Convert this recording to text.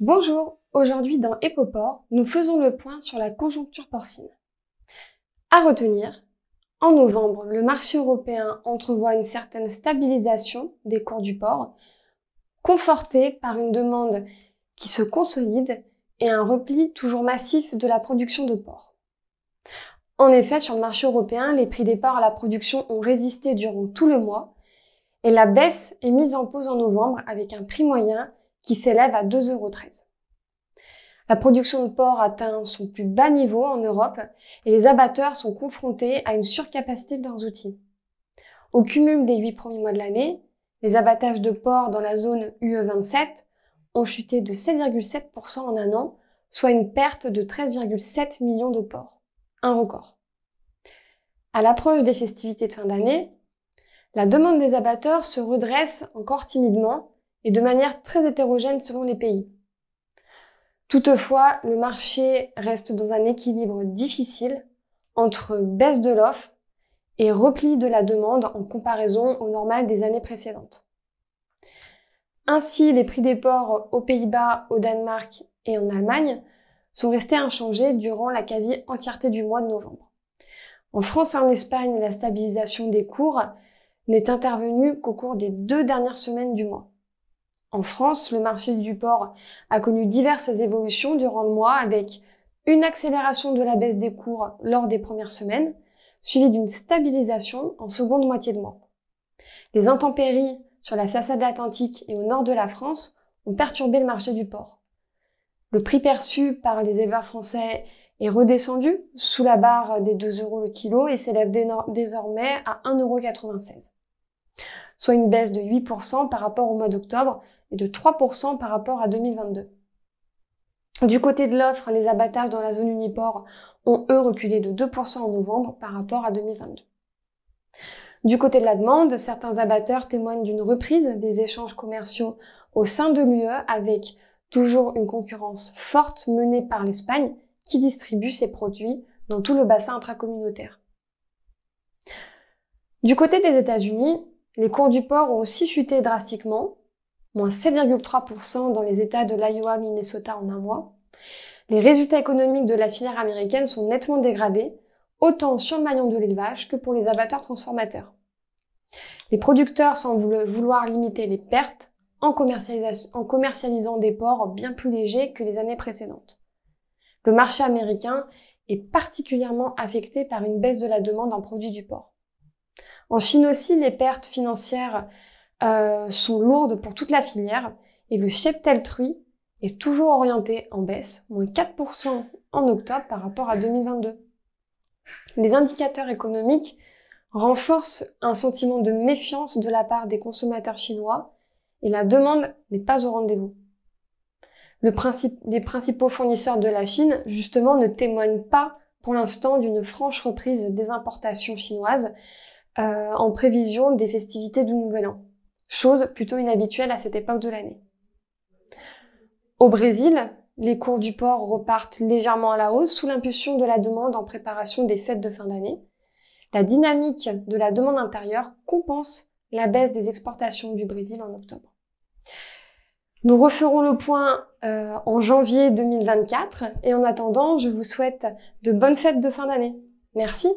Bonjour, aujourd'hui dans Epoport nous faisons le point sur la conjoncture porcine. À retenir, en novembre, le marché européen entrevoit une certaine stabilisation des cours du porc, confortée par une demande qui se consolide et un repli toujours massif de la production de porc. En effet, sur le marché européen, les prix des parts à la production ont résisté durant tout le mois et la baisse est mise en pause en novembre avec un prix moyen qui s'élève à 2,13 €. La production de porc atteint son plus bas niveau en Europe et les abatteurs sont confrontés à une surcapacité de leurs outils. Au cumul des huit premiers mois de l'année, les abattages de porc dans la zone UE27 ont chuté de 7,7% en un an, soit une perte de 13,7 millions de porcs record. À l'approche des festivités de fin d'année, la demande des abatteurs se redresse encore timidement et de manière très hétérogène selon les pays. Toutefois, le marché reste dans un équilibre difficile entre baisse de l'offre et repli de la demande en comparaison au normal des années précédentes. Ainsi, les prix des ports aux Pays-Bas, au Danemark et en Allemagne sont restés inchangés durant la quasi-entièreté du mois de novembre. En France et en Espagne, la stabilisation des cours n'est intervenue qu'au cours des deux dernières semaines du mois. En France, le marché du port a connu diverses évolutions durant le mois avec une accélération de la baisse des cours lors des premières semaines, suivie d'une stabilisation en seconde moitié de mois. Les intempéries sur la façade atlantique et au nord de la France ont perturbé le marché du port. Le prix perçu par les éleveurs français est redescendu sous la barre des 2 euros le kilo et s'élève désormais à 1,96 soit une baisse de 8% par rapport au mois d'octobre et de 3% par rapport à 2022. Du côté de l'offre, les abattages dans la zone uniport ont eux reculé de 2% en novembre par rapport à 2022. Du côté de la demande, certains abatteurs témoignent d'une reprise des échanges commerciaux au sein de l'UE avec Toujours une concurrence forte menée par l'Espagne qui distribue ses produits dans tout le bassin intracommunautaire. Du côté des États-Unis, les cours du porc ont aussi chuté drastiquement, moins 7,3% dans les États de l'Iowa, Minnesota en un mois. Les résultats économiques de la filière américaine sont nettement dégradés, autant sur le maillon de l'élevage que pour les abatteurs transformateurs. Les producteurs semblent vouloir limiter les pertes en, commercialisant des porcs bien plus légers que les années précédentes. Le marché américain est particulièrement affecté par une baisse de la demande en produits du porc. En Chine aussi, les pertes financières euh, sont lourdes pour toute la filière et le cheptel truie est toujours orienté en baisse, moins 4% en octobre par rapport à 2022. Les indicateurs économiques renforcent un sentiment de méfiance de la part des consommateurs chinois et la demande n'est pas au rendez-vous. les principaux fournisseurs de la Chine, justement, ne témoignent pas pour l'instant d'une franche reprise des importations chinoises euh, en prévision des festivités du Nouvel An, chose plutôt inhabituelle à cette époque de l'année. Au Brésil, les cours du port repartent légèrement à la hausse sous l'impulsion de la demande en préparation des fêtes de fin d'année. La dynamique de la demande intérieure compense la baisse des exportations du Brésil en octobre. Nous referons le point euh, en janvier 2024 et en attendant, je vous souhaite de bonnes fêtes de fin d'année. Merci.